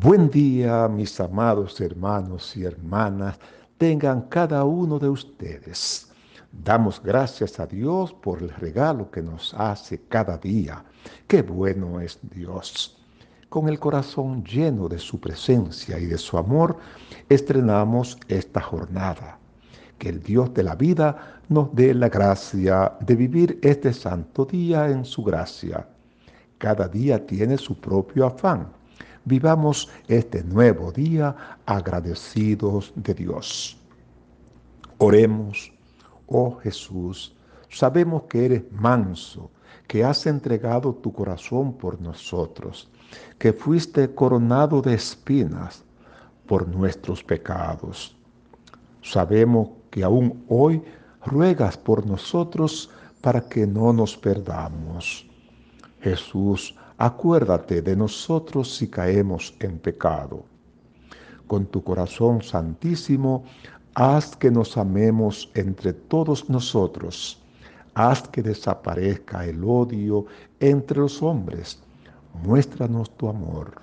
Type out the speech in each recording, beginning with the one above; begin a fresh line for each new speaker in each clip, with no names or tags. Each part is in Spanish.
Buen día, mis amados hermanos y hermanas, tengan cada uno de ustedes. Damos gracias a Dios por el regalo que nos hace cada día. Qué bueno es Dios. Con el corazón lleno de su presencia y de su amor, estrenamos esta jornada. Que el Dios de la vida nos dé la gracia de vivir este santo día en su gracia. Cada día tiene su propio afán Vivamos este nuevo día agradecidos de Dios. Oremos, oh Jesús, sabemos que eres manso, que has entregado tu corazón por nosotros, que fuiste coronado de espinas por nuestros pecados. Sabemos que aún hoy ruegas por nosotros para que no nos perdamos. Jesús, acuérdate de nosotros si caemos en pecado. Con tu corazón santísimo, haz que nos amemos entre todos nosotros. Haz que desaparezca el odio entre los hombres. Muéstranos tu amor.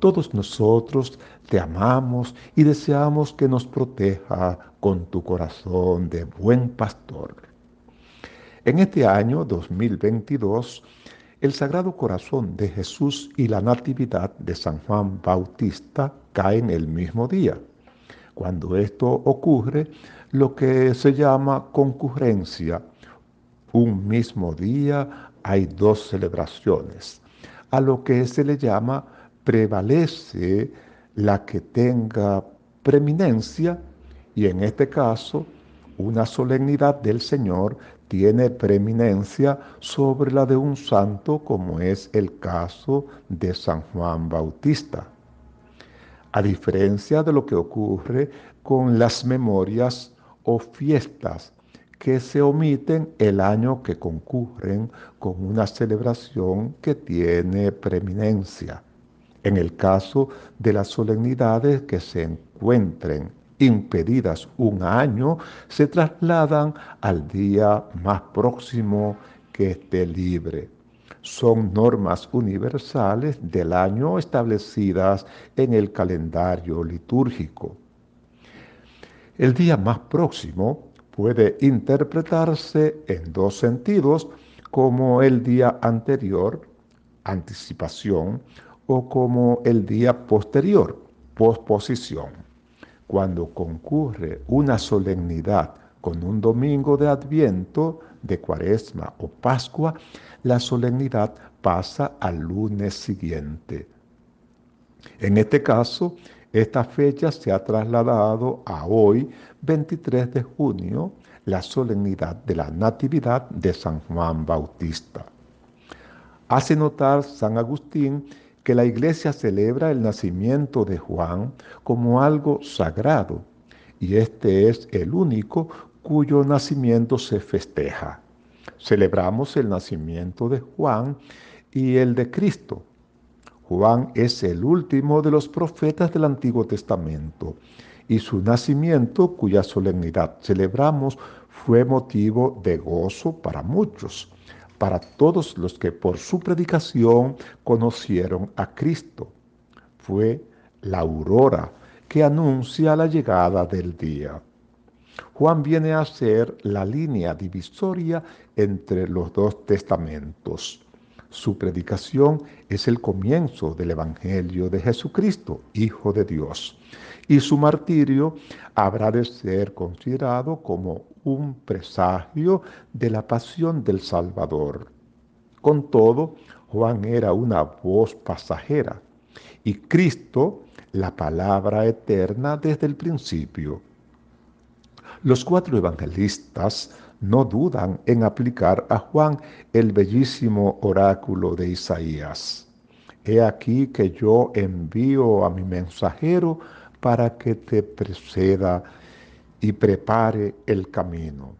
Todos nosotros te amamos y deseamos que nos proteja con tu corazón de buen pastor. En este año 2022, el Sagrado Corazón de Jesús y la Natividad de San Juan Bautista caen el mismo día. Cuando esto ocurre, lo que se llama concurrencia, un mismo día hay dos celebraciones, a lo que se le llama prevalece la que tenga preeminencia y en este caso una solemnidad del Señor tiene preeminencia sobre la de un santo como es el caso de San Juan Bautista. A diferencia de lo que ocurre con las memorias o fiestas que se omiten el año que concurren con una celebración que tiene preeminencia. En el caso de las solemnidades que se encuentren impedidas un año, se trasladan al día más próximo que esté libre. Son normas universales del año establecidas en el calendario litúrgico. El día más próximo puede interpretarse en dos sentidos, como el día anterior, anticipación, o como el día posterior, posposición cuando concurre una solemnidad con un domingo de adviento, de cuaresma o pascua, la solemnidad pasa al lunes siguiente. En este caso, esta fecha se ha trasladado a hoy, 23 de junio, la solemnidad de la Natividad de San Juan Bautista. Hace notar San Agustín que la iglesia celebra el nacimiento de Juan como algo sagrado, y este es el único cuyo nacimiento se festeja. Celebramos el nacimiento de Juan y el de Cristo. Juan es el último de los profetas del Antiguo Testamento y su nacimiento, cuya solemnidad celebramos, fue motivo de gozo para muchos para todos los que por su predicación conocieron a Cristo. Fue la aurora que anuncia la llegada del día. Juan viene a ser la línea divisoria entre los dos testamentos. Su predicación es el comienzo del Evangelio de Jesucristo, Hijo de Dios y su martirio habrá de ser considerado como un presagio de la pasión del Salvador. Con todo, Juan era una voz pasajera y Cristo la palabra eterna desde el principio. Los cuatro evangelistas no dudan en aplicar a Juan el bellísimo oráculo de Isaías. He aquí que yo envío a mi mensajero para que te preceda y prepare el camino.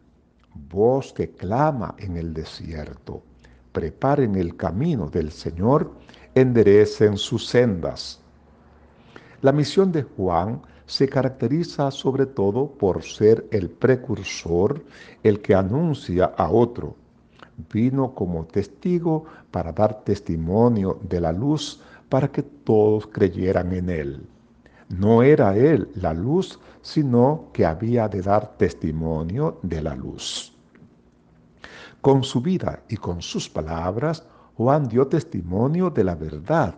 Voz que clama en el desierto, preparen el camino del Señor, enderecen sus sendas. La misión de Juan se caracteriza sobre todo por ser el precursor, el que anuncia a otro. Vino como testigo para dar testimonio de la luz para que todos creyeran en él. No era él la luz, sino que había de dar testimonio de la luz. Con su vida y con sus palabras, Juan dio testimonio de la verdad,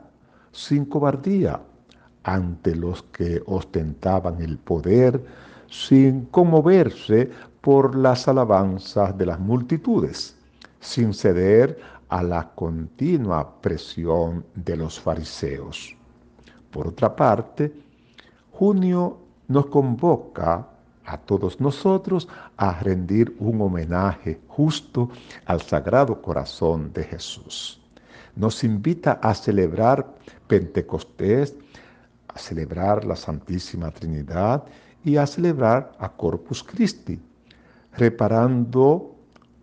sin cobardía, ante los que ostentaban el poder, sin conmoverse por las alabanzas de las multitudes, sin ceder a la continua presión de los fariseos. Por otra parte, junio nos convoca a todos nosotros a rendir un homenaje justo al Sagrado Corazón de Jesús. Nos invita a celebrar Pentecostés, a celebrar la Santísima Trinidad y a celebrar a Corpus Christi, reparando,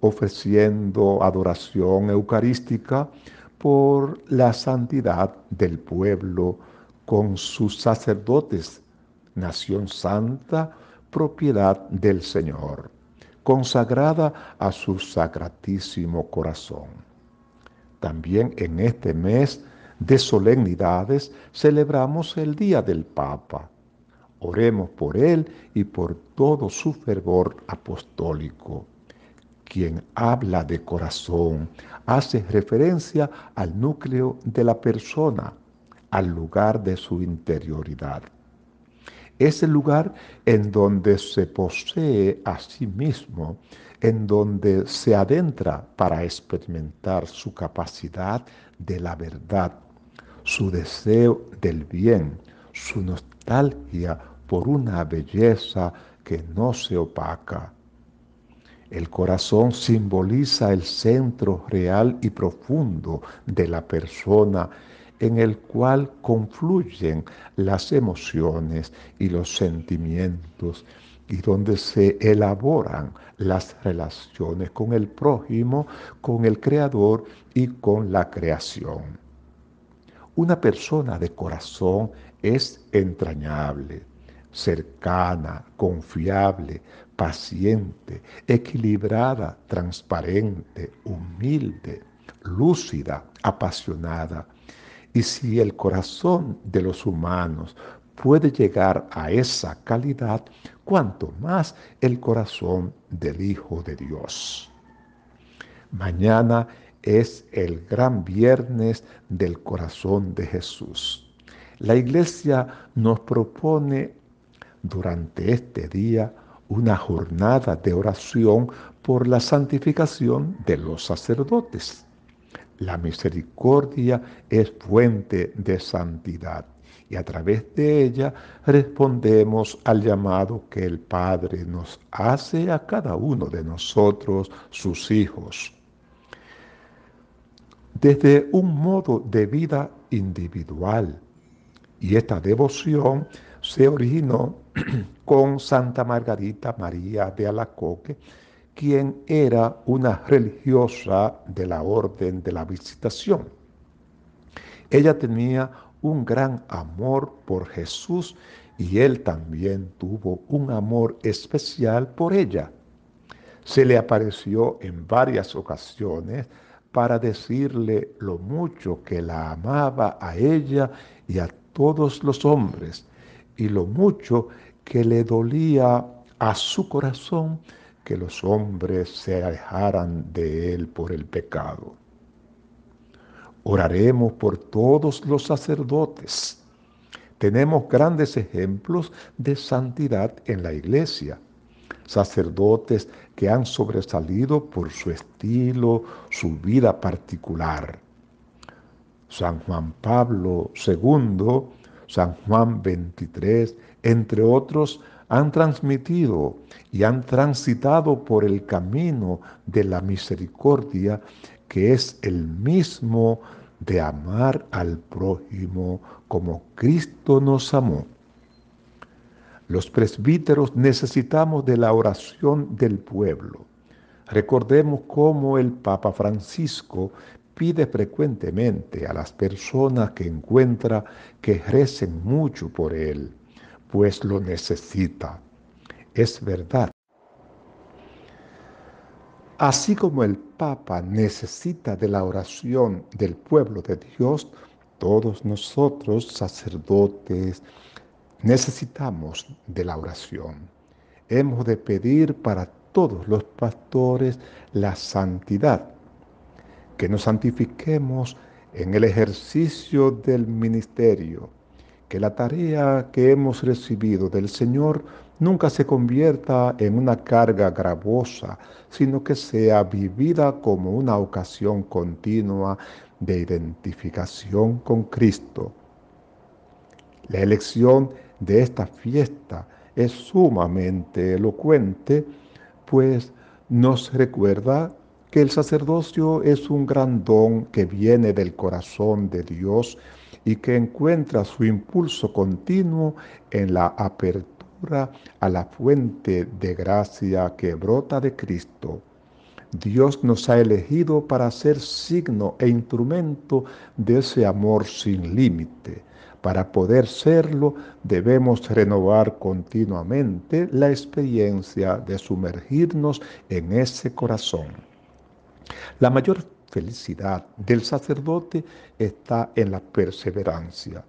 ofreciendo adoración eucarística por la santidad del pueblo con sus sacerdotes, nación santa, propiedad del Señor, consagrada a su sacratísimo corazón. También en este mes de solemnidades celebramos el Día del Papa. Oremos por él y por todo su fervor apostólico. Quien habla de corazón hace referencia al núcleo de la persona al lugar de su interioridad. Es el lugar en donde se posee a sí mismo, en donde se adentra para experimentar su capacidad de la verdad, su deseo del bien, su nostalgia por una belleza que no se opaca. El corazón simboliza el centro real y profundo de la persona en el cual confluyen las emociones y los sentimientos y donde se elaboran las relaciones con el prójimo, con el creador y con la creación. Una persona de corazón es entrañable, cercana, confiable, paciente, equilibrada, transparente, humilde, lúcida, apasionada, y si el corazón de los humanos puede llegar a esa calidad, cuanto más el corazón del Hijo de Dios. Mañana es el gran viernes del corazón de Jesús. La iglesia nos propone durante este día una jornada de oración por la santificación de los sacerdotes. La misericordia es fuente de santidad y a través de ella respondemos al llamado que el Padre nos hace a cada uno de nosotros, sus hijos. Desde un modo de vida individual. Y esta devoción se originó con Santa Margarita María de Alacoque, quien era una religiosa de la Orden de la Visitación. Ella tenía un gran amor por Jesús y él también tuvo un amor especial por ella. Se le apareció en varias ocasiones para decirle lo mucho que la amaba a ella y a todos los hombres y lo mucho que le dolía a su corazón que los hombres se alejaran de él por el pecado. Oraremos por todos los sacerdotes. Tenemos grandes ejemplos de santidad en la iglesia. Sacerdotes que han sobresalido por su estilo, su vida particular. San Juan Pablo II, San Juan XXIII, entre otros, han transmitido y han transitado por el camino de la misericordia, que es el mismo de amar al prójimo como Cristo nos amó. Los presbíteros necesitamos de la oración del pueblo. Recordemos cómo el Papa Francisco pide frecuentemente a las personas que encuentra que recen mucho por él pues lo necesita. Es verdad. Así como el Papa necesita de la oración del pueblo de Dios, todos nosotros, sacerdotes, necesitamos de la oración. Hemos de pedir para todos los pastores la santidad, que nos santifiquemos en el ejercicio del ministerio que la tarea que hemos recibido del Señor nunca se convierta en una carga gravosa, sino que sea vivida como una ocasión continua de identificación con Cristo. La elección de esta fiesta es sumamente elocuente, pues nos recuerda que el sacerdocio es un gran don que viene del corazón de Dios y que encuentra su impulso continuo en la apertura a la fuente de gracia que brota de Cristo. Dios nos ha elegido para ser signo e instrumento de ese amor sin límite. Para poder serlo debemos renovar continuamente la experiencia de sumergirnos en ese corazón. La mayor felicidad del sacerdote está en la perseverancia.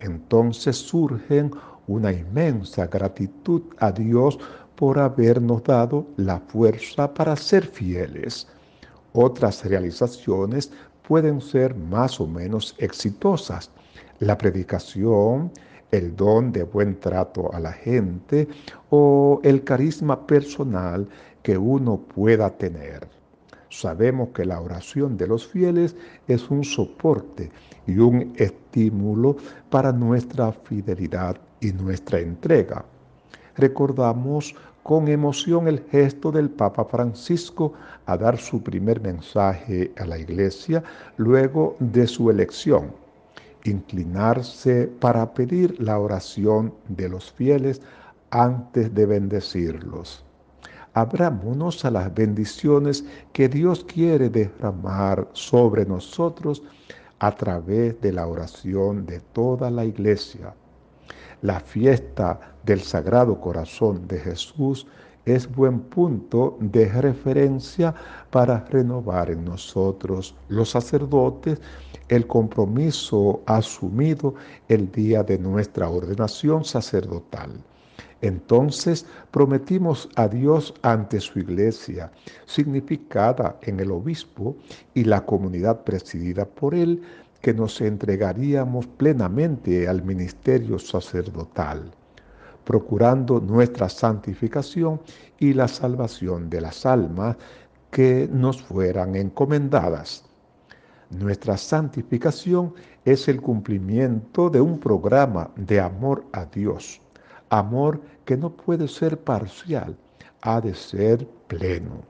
Entonces surge una inmensa gratitud a Dios por habernos dado la fuerza para ser fieles. Otras realizaciones pueden ser más o menos exitosas. La predicación, el don de buen trato a la gente o el carisma personal que uno pueda tener. Sabemos que la oración de los fieles es un soporte y un estímulo para nuestra fidelidad y nuestra entrega. Recordamos con emoción el gesto del Papa Francisco a dar su primer mensaje a la Iglesia luego de su elección, inclinarse para pedir la oración de los fieles antes de bendecirlos abrámonos a las bendiciones que Dios quiere derramar sobre nosotros a través de la oración de toda la iglesia. La fiesta del Sagrado Corazón de Jesús es buen punto de referencia para renovar en nosotros los sacerdotes el compromiso asumido el día de nuestra ordenación sacerdotal entonces prometimos a Dios ante su iglesia, significada en el obispo y la comunidad presidida por él, que nos entregaríamos plenamente al ministerio sacerdotal, procurando nuestra santificación y la salvación de las almas que nos fueran encomendadas. Nuestra santificación es el cumplimiento de un programa de amor a Dios Amor que no puede ser parcial, ha de ser pleno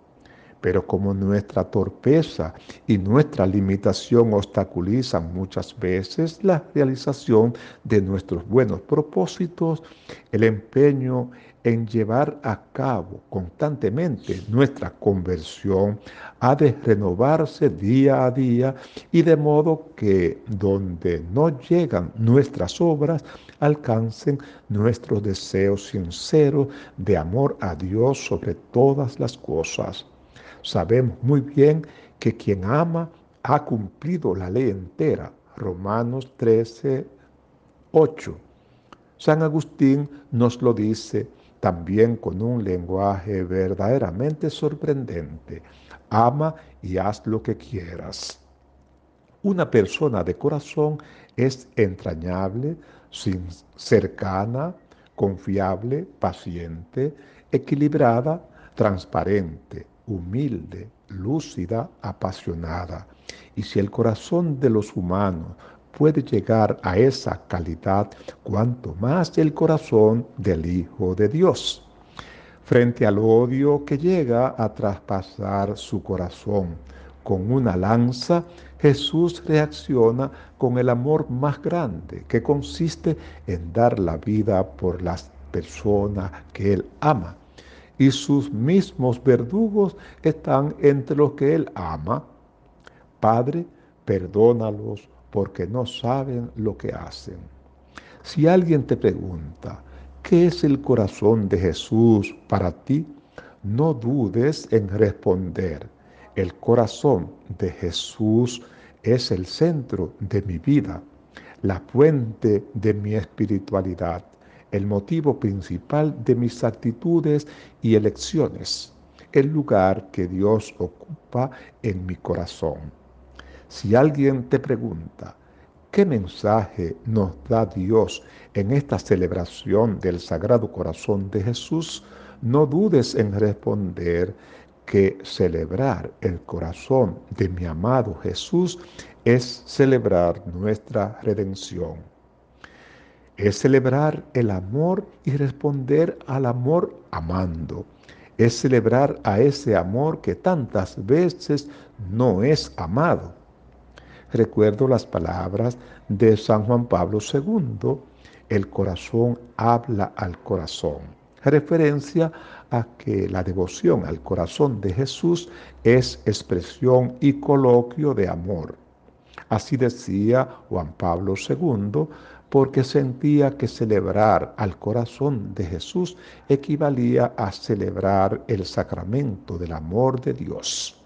pero como nuestra torpeza y nuestra limitación obstaculizan muchas veces la realización de nuestros buenos propósitos, el empeño en llevar a cabo constantemente nuestra conversión ha de renovarse día a día y de modo que donde no llegan nuestras obras alcancen nuestros deseos sinceros de amor a Dios sobre todas las cosas. Sabemos muy bien que quien ama ha cumplido la ley entera. Romanos 13, 8. San Agustín nos lo dice también con un lenguaje verdaderamente sorprendente. Ama y haz lo que quieras. Una persona de corazón es entrañable, cercana, confiable, paciente, equilibrada, transparente, humilde, lúcida, apasionada. Y si el corazón de los humanos puede llegar a esa calidad, cuanto más el corazón del Hijo de Dios. Frente al odio que llega a traspasar su corazón con una lanza, Jesús reacciona con el amor más grande, que consiste en dar la vida por las personas que Él ama y sus mismos verdugos están entre los que Él ama. Padre, perdónalos porque no saben lo que hacen. Si alguien te pregunta, ¿qué es el corazón de Jesús para ti? No dudes en responder, el corazón de Jesús es el centro de mi vida, la fuente de mi espiritualidad el motivo principal de mis actitudes y elecciones, el lugar que Dios ocupa en mi corazón. Si alguien te pregunta, ¿qué mensaje nos da Dios en esta celebración del Sagrado Corazón de Jesús? No dudes en responder que celebrar el corazón de mi amado Jesús es celebrar nuestra redención. Es celebrar el amor y responder al amor amando. Es celebrar a ese amor que tantas veces no es amado. Recuerdo las palabras de San Juan Pablo II, el corazón habla al corazón. Referencia a que la devoción al corazón de Jesús es expresión y coloquio de amor. Así decía Juan Pablo II porque sentía que celebrar al corazón de Jesús equivalía a celebrar el sacramento del amor de Dios.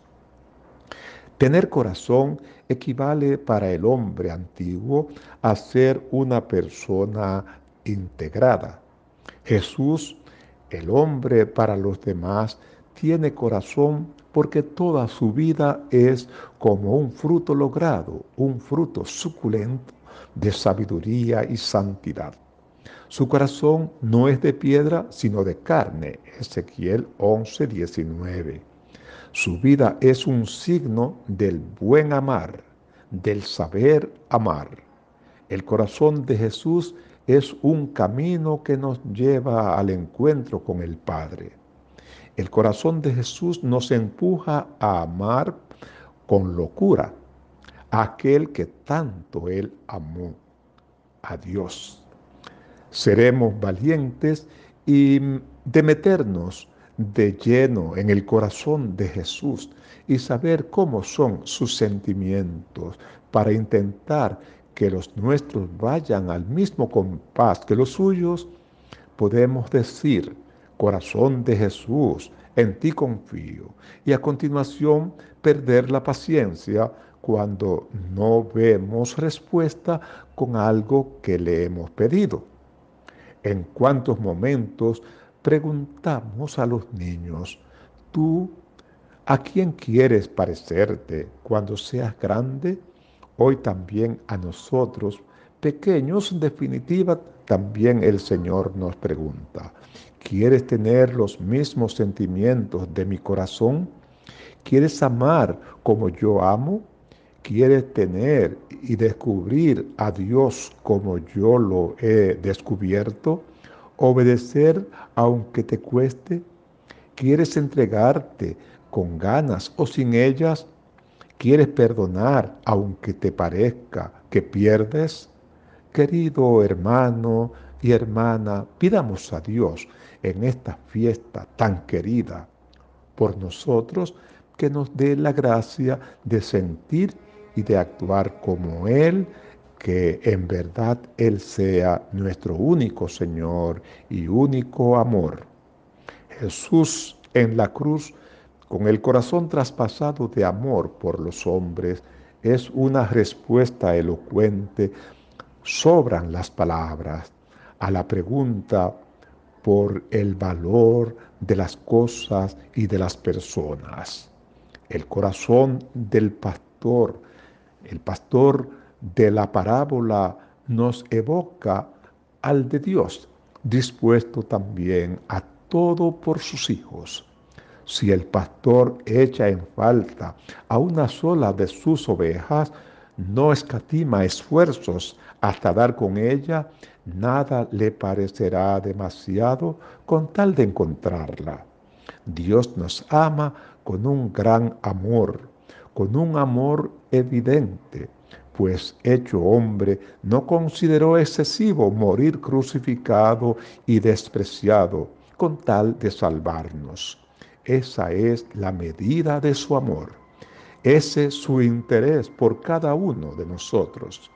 Tener corazón equivale para el hombre antiguo a ser una persona integrada. Jesús, el hombre para los demás, tiene corazón porque toda su vida es como un fruto logrado, un fruto suculento de sabiduría y santidad. Su corazón no es de piedra, sino de carne. Ezequiel 11.19 Su vida es un signo del buen amar, del saber amar. El corazón de Jesús es un camino que nos lleva al encuentro con el Padre. El corazón de Jesús nos empuja a amar con locura, aquel que tanto él amó, a Dios. Seremos valientes y mm, de meternos de lleno en el corazón de Jesús y saber cómo son sus sentimientos para intentar que los nuestros vayan al mismo compás que los suyos, podemos decir, corazón de Jesús, en ti confío, y a continuación perder la paciencia cuando no vemos respuesta con algo que le hemos pedido. ¿En cuantos momentos preguntamos a los niños, tú, ¿a quién quieres parecerte cuando seas grande? Hoy también a nosotros, pequeños, en definitiva, también el Señor nos pregunta, ¿quieres tener los mismos sentimientos de mi corazón? ¿Quieres amar como yo amo? quieres tener y descubrir a Dios como yo lo he descubierto? ¿Obedecer aunque te cueste? ¿Quieres entregarte con ganas o sin ellas? ¿Quieres perdonar aunque te parezca que pierdes? Querido hermano y hermana, pidamos a Dios en esta fiesta tan querida por nosotros que nos dé la gracia de sentir y de actuar como Él, que en verdad Él sea nuestro único Señor y único amor. Jesús en la cruz, con el corazón traspasado de amor por los hombres, es una respuesta elocuente. Sobran las palabras a la pregunta por el valor de las cosas y de las personas. El corazón del pastor el pastor de la parábola nos evoca al de Dios, dispuesto también a todo por sus hijos. Si el pastor echa en falta a una sola de sus ovejas, no escatima esfuerzos hasta dar con ella, nada le parecerá demasiado con tal de encontrarla. Dios nos ama con un gran amor con un amor evidente, pues hecho hombre, no consideró excesivo morir crucificado y despreciado con tal de salvarnos. Esa es la medida de su amor. Ese es su interés por cada uno de nosotros.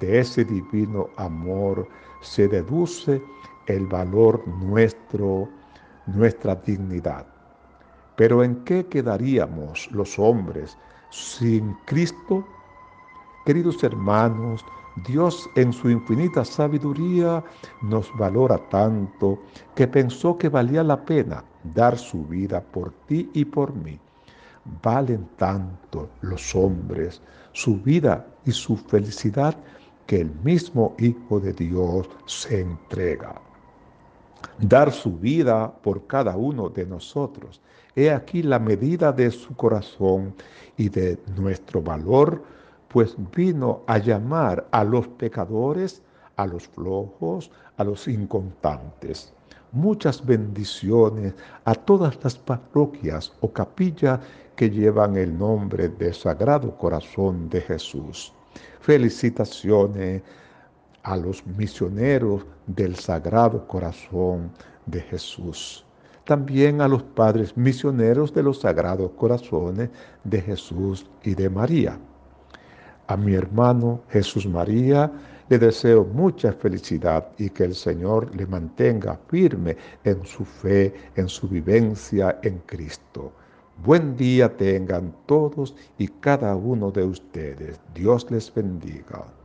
De ese divino amor se deduce el valor nuestro, nuestra dignidad. Pero ¿en qué quedaríamos los hombres sin Cristo? Queridos hermanos, Dios en su infinita sabiduría nos valora tanto que pensó que valía la pena dar su vida por ti y por mí. Valen tanto los hombres, su vida y su felicidad, que el mismo Hijo de Dios se entrega dar su vida por cada uno de nosotros. He aquí la medida de su corazón y de nuestro valor, pues vino a llamar a los pecadores, a los flojos, a los incontantes. Muchas bendiciones a todas las parroquias o capillas que llevan el nombre del Sagrado Corazón de Jesús. Felicitaciones a los misioneros del Sagrado Corazón de Jesús. También a los padres misioneros de los Sagrados Corazones de Jesús y de María. A mi hermano Jesús María le deseo mucha felicidad y que el Señor le mantenga firme en su fe, en su vivencia en Cristo. Buen día tengan todos y cada uno de ustedes. Dios les bendiga.